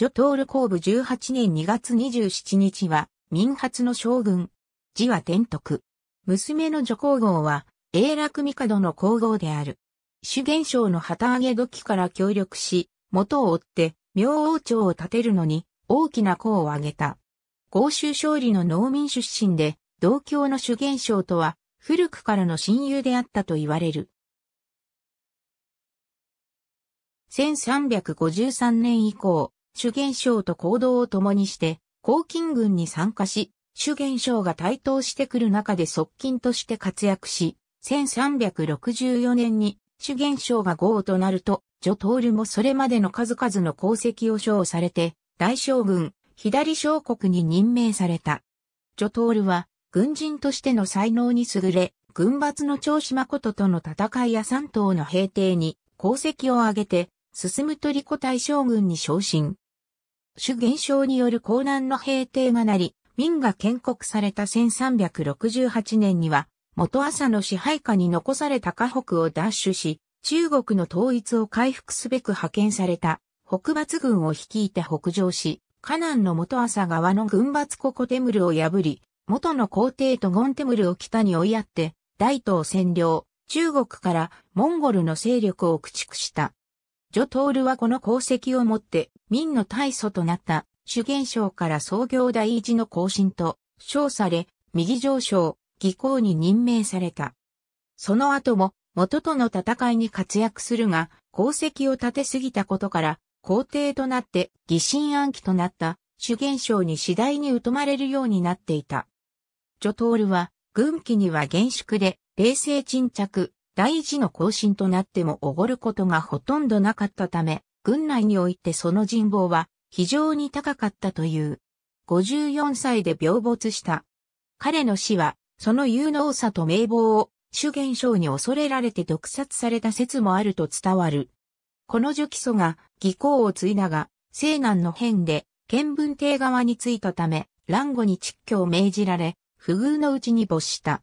ジョトール後部18年2月27日は、民発の将軍。字は天徳。娘の女皇后は、永楽帝の皇后である。主元将の旗揚げ時から協力し、元を追って、明王朝を建てるのに、大きな功を挙げた。豪州勝利の農民出身で、同郷の主元将とは、古くからの親友であったと言われる。1353年以降、主元将と行動を共にして、黄金軍に参加し、主元将が台頭してくる中で側近として活躍し、1364年に主元将が豪となると、ジョトールもそれまでの数々の功績を称されて、大将軍、左将国に任命された。ジョトールは、軍人としての才能に優れ、軍閥の長島こととの戦いや三島の平定に功績を挙げて、進むトリコ大将軍に昇進。主現象による江南の平定がなり、民が建国された1368年には、元朝の支配下に残された河北を奪取し、中国の統一を回復すべく派遣された北伐軍を率いて北上し、河南の元朝側の軍閥ココテムルを破り、元の皇帝とゴンテムルを北に追いやって、大東占領、中国からモンゴルの勢力を駆逐した。ジョトールはこの功績をもって、民の大祖となった主元賞から創業第一の更新と称され、右上昇、技巧に任命された。その後も、元との戦いに活躍するが、功績を立てすぎたことから、皇帝となって疑心暗鬼となった主元賞に次第に疎まれるようになっていた。ジョトールは、軍旗には厳粛で、冷静沈着、第一の更進となってもおごることがほとんどなかったため、軍内においてその人望は非常に高かったという。54歳で病没した。彼の死は、その有能さと名望を、主元将に恐れられて毒殺された説もあると伝わる。この除基礎が、義行を継いだが、西南の変で、見文帝側についたため、乱後に蟄居を命じられ、不遇のうちに没した。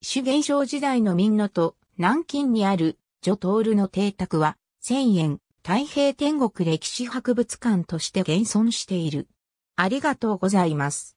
主元将時代の民のと、南京にある、ジョトールの邸宅は、千円、太平天国歴史博物館として現存している。ありがとうございます。